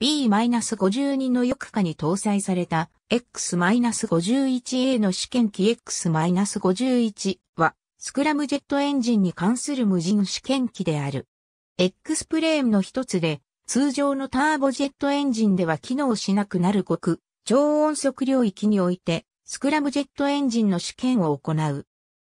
B-52 の翼下に搭載された X-51A の試験機 X-51 はスクラムジェットエンジンに関する無人試験機である。X プレーンの一つで通常のターボジェットエンジンでは機能しなくなる極超音速領域においてスクラムジェットエンジンの試験を行う。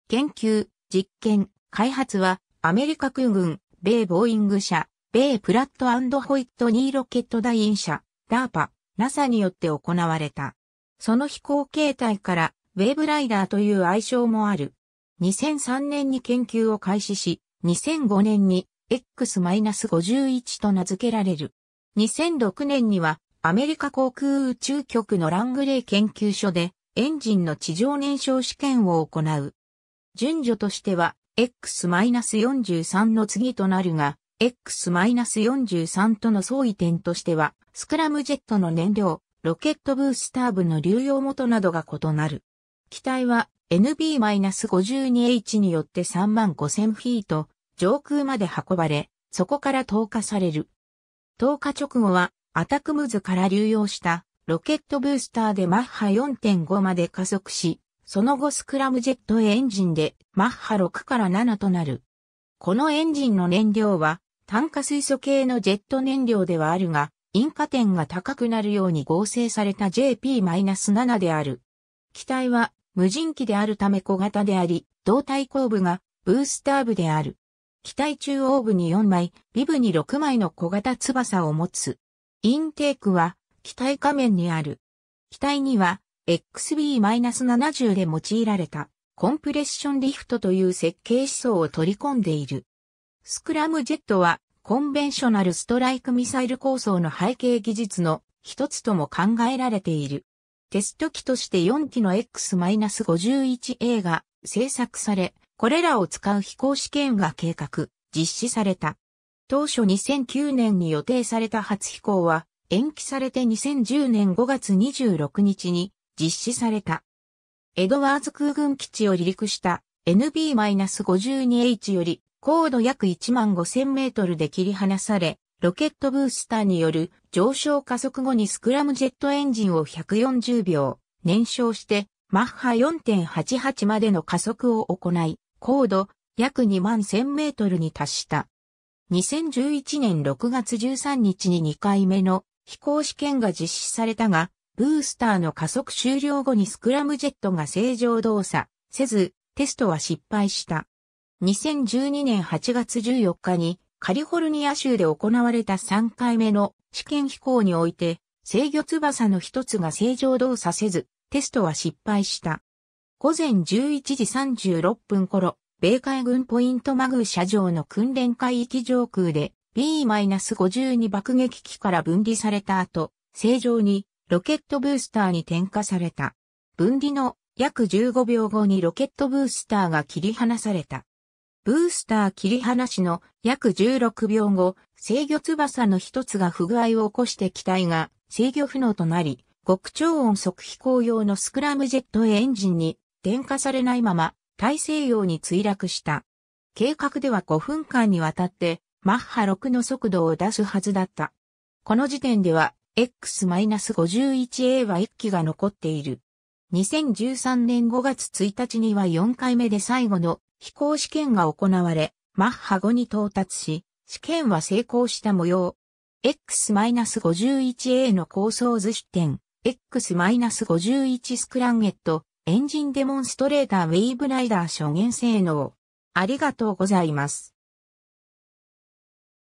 研究、実験、開発はアメリカ空軍、米ボーイング社、米プラットホイットニーロケット団員社、ダーパ、NASA によって行われた。その飛行形態から、ウェーブライダーという愛称もある。2003年に研究を開始し、2005年に X-51 と名付けられる。2006年には、アメリカ航空宇宙局のラングレー研究所で、エンジンの地上燃焼試験を行う。順序としては、X-43 の次となるが、X-43 との相違点としては、スクラムジェットの燃料、ロケットブースター部の流用元などが異なる。機体は NB-52H によって3万5000フィート上空まで運ばれ、そこから投下される。投下直後はアタクムズから流用したロケットブースターでマッハ4.5まで加速し、その後スクラムジェットエンジンでマッハ6から7となる。このエンジンの燃料は炭化水素系のジェット燃料ではあるが、引火点が高くなるように合成された JP-7 である。機体は無人機であるため小型であり、胴体後部がブースター部である。機体中央部に4枚、尾部に6枚の小型翼を持つ。インテークは機体下面にある。機体には XB-70 で用いられたコンプレッションリフトという設計思想を取り込んでいる。スクラムジェットはコンベンショナルストライクミサイル構想の背景技術の一つとも考えられている。テスト機として4機の X-51A が製作され、これらを使う飛行試験が計画、実施された。当初2009年に予定された初飛行は延期されて2010年5月26日に実施された。エドワーズ空軍基地を離陸した NB-52H より高度約1万5000メートルで切り離され、ロケットブースターによる上昇加速後にスクラムジェットエンジンを140秒燃焼してマッハ4.88までの加速を行い、高度約2万1000メートルに達した。2011年6月13日に2回目の飛行試験が実施されたが、ブースターの加速終了後にスクラムジェットが正常動作せず、テストは失敗した。2012年8月14日にカリフォルニア州で行われた3回目の試験飛行において制御翼の一つが正常動作せずテストは失敗した。午前11時36分頃、米海軍ポイントマグー射場の訓練海域上空で B-52 爆撃機から分離された後、正常にロケットブースターに点火された。分離の約15秒後にロケットブースターが切り離された。ブースター切り離しの約16秒後、制御翼の一つが不具合を起こして機体が制御不能となり、極超音速飛行用のスクラムジェットエンジンに電化されないまま大西洋に墜落した。計画では5分間にわたってマッハ6の速度を出すはずだった。この時点では X-51A は1機が残っている。2013年5月1日には4回目で最後の飛行試験が行われ、マッハ5に到達し、試験は成功した模様。X-51A の構想図出展、X-51 スクランゲット、エンジンデモンストレーターウェイブライダー初現性能。ありがとうございます。